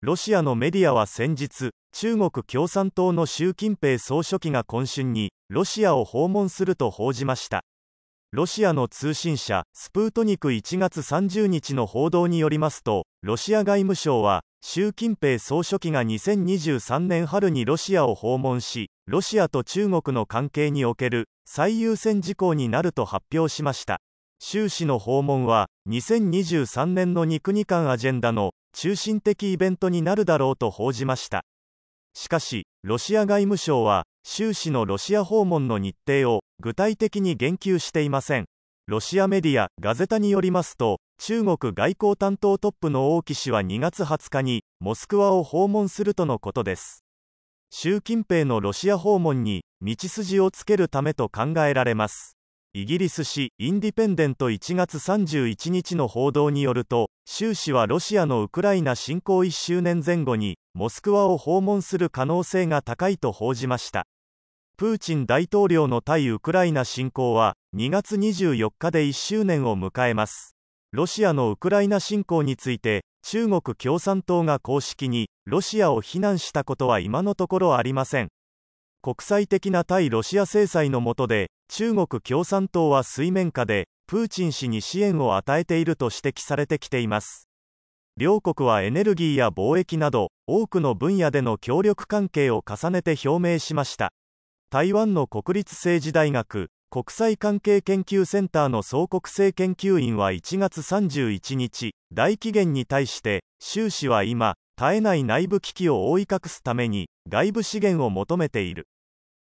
ロシアのメディアは先日中国共産党の習近平総書記が今春にロシアを訪問すると報じましたロシアの通信社スプートニク1月30日の報道によりますとロシア外務省は習近平総書記が2023年春にロシアを訪問しロシアと中国の関係における最優先事項になると発表しました習氏の訪問は2023年の2国間アジェンダの中心的イベントになるだろうと報じましたしかしロシア外務省は習氏のロシア訪問の日程を具体的に言及していませんロシアメディアガゼタによりますと中国外交担当トップの王毅氏は2月20日にモスクワを訪問するとのことです習近平のロシア訪問に道筋をつけるためと考えられますイギリス紙インディペンデント1月31日の報道によると習氏はロシアのウクライナ侵攻1周年前後にモスクワを訪問する可能性が高いと報じましたプーチン大統領の対ウクライナ侵攻は2月24日で1周年を迎えますロシアのウクライナ侵攻について中国共産党が公式にロシアを非難したことは今のところありません国際的な対ロシア制裁の下で中国共産党は水面下でプーチン氏に支援を与えていると指摘されてきています両国はエネルギーや貿易など多くの分野での協力関係を重ねて表明しました台湾の国立政治大学国際関係研究センターの総国政研究員は1月31日大紀元に対して習氏は今絶えない内部危機を覆い隠すために外部資源を求めている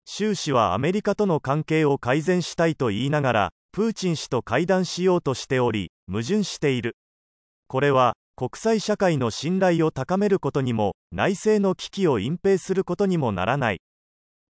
習氏はアメリカとの関係を改善したいと言いながらプーチン氏と会談しようとしており矛盾しているこれは国際社会の信頼を高めることにも内政の危機を隠蔽することにもならない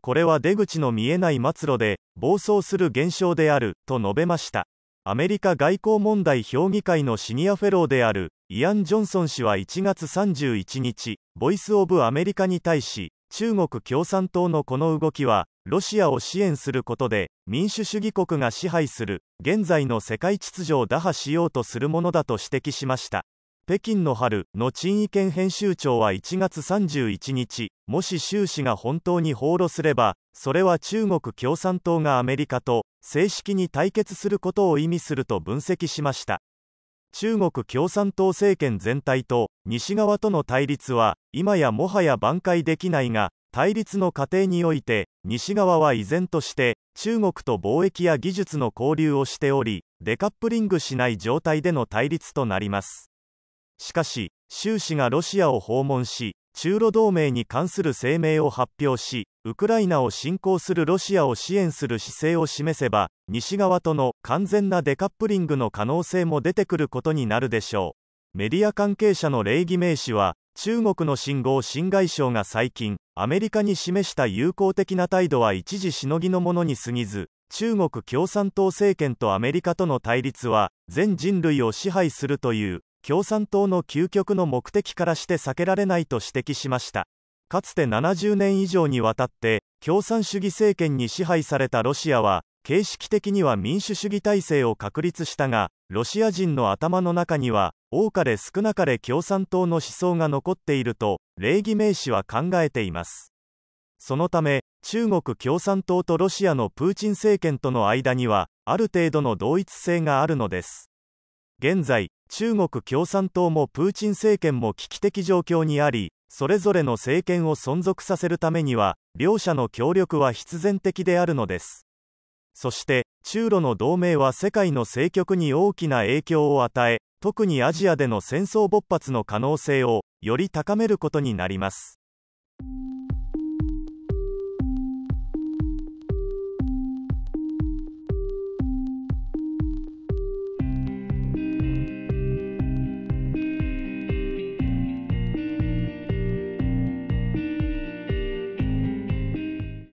これは出口の見えない末路で暴走する現象であると述べましたアメリカ外交問題評議会のシニアフェローであるイアン・ジョンソン氏は1月31日、ボイス・オブ・アメリカに対し、中国共産党のこの動きは、ロシアを支援することで、民主主義国が支配する、現在の世界秩序を打破しようとするものだと指摘しました。北京の春の陳意見編集長は1月31日、もし習氏が本当に放露すれば、それは中国共産党がアメリカと正式に対決することを意味すると分析しました。中国共産党政権全体と西側との対立は、今やもはや挽回できないが、対立の過程において、西側は依然として中国と貿易や技術の交流をしており、デカップリングしない状態での対立となります。しかし、習氏がロシアを訪問し、中ロ同盟に関する声明を発表し、ウクライナを侵攻するロシアを支援する姿勢を示せば、西側との完全なデカップリングの可能性も出てくることになるでしょう。メディア関係者の礼儀名詞は、中国の信号新外相が最近、アメリカに示した友好的な態度は一時しのぎのものに過ぎず、中国共産党政権とアメリカとの対立は全人類を支配するという共産党の究極の目的からして避けられないと指摘しましたかつて70年以上にわたって共産主義政権に支配されたロシアは形式的には民主主義体制を確立したがロシア人の頭の中には多かれ少なかれ共産党の思想が残っていると礼儀名詞は考えていますそのため中国共産党とロシアのプーチン政権との間にはある程度の同一性があるのです現在中国共産党もプーチン政権も危機的状況にありそれぞれの政権を存続させるためには両者の協力は必然的であるのですそして中ロの同盟は世界の政局に大きな影響を与え特にアジアでの戦争勃発の可能性をより高めることになります。